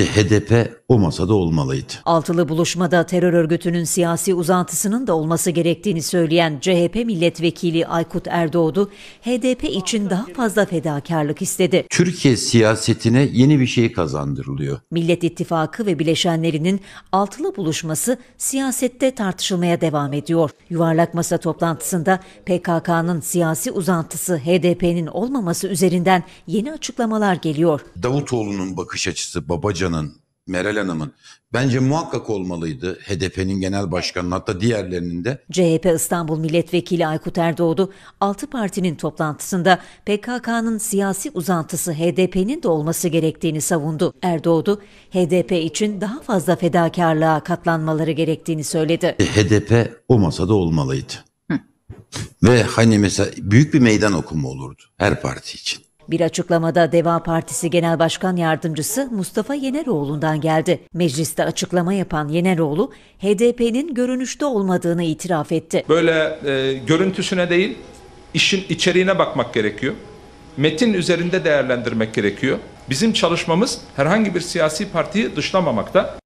E, HDP o masada olmalıydı. Altılı buluşmada terör örgütünün siyasi uzantısının da olması gerektiğini söyleyen CHP milletvekili Aykut Erdoğdu, HDP için daha fazla fedakarlık istedi. Türkiye siyasetine yeni bir şey kazandırılıyor. Millet İttifakı ve bileşenlerinin altılı buluşması siyasette tartışılmaya devam ediyor. Yuvarlak masa toplantısında PKK'nın siyasi uzantısı HDP'nin olmaması üzerinden yeni açıklamalar geliyor. Davutoğlu'nun bakış açısı Babacan Başkan'ın, Meral Hanım'ın bence muhakkak olmalıydı HDP'nin genel başkanının hatta diğerlerinin de. CHP İstanbul Milletvekili Aykut Erdoğdu 6 partinin toplantısında PKK'nın siyasi uzantısı HDP'nin de olması gerektiğini savundu. Erdoğdu HDP için daha fazla fedakarlığa katlanmaları gerektiğini söyledi. E, HDP o masada olmalıydı. Hı. Ve hani mesela büyük bir meydan okuma olurdu her parti için. Bir açıklamada Deva Partisi Genel Başkan Yardımcısı Mustafa Yeneroğlu'ndan geldi. Mecliste açıklama yapan Yeneroğlu, HDP'nin görünüşte olmadığını itiraf etti. Böyle e, görüntüsüne değil, işin içeriğine bakmak gerekiyor. Metin üzerinde değerlendirmek gerekiyor. Bizim çalışmamız herhangi bir siyasi partiyi dışlamamakta.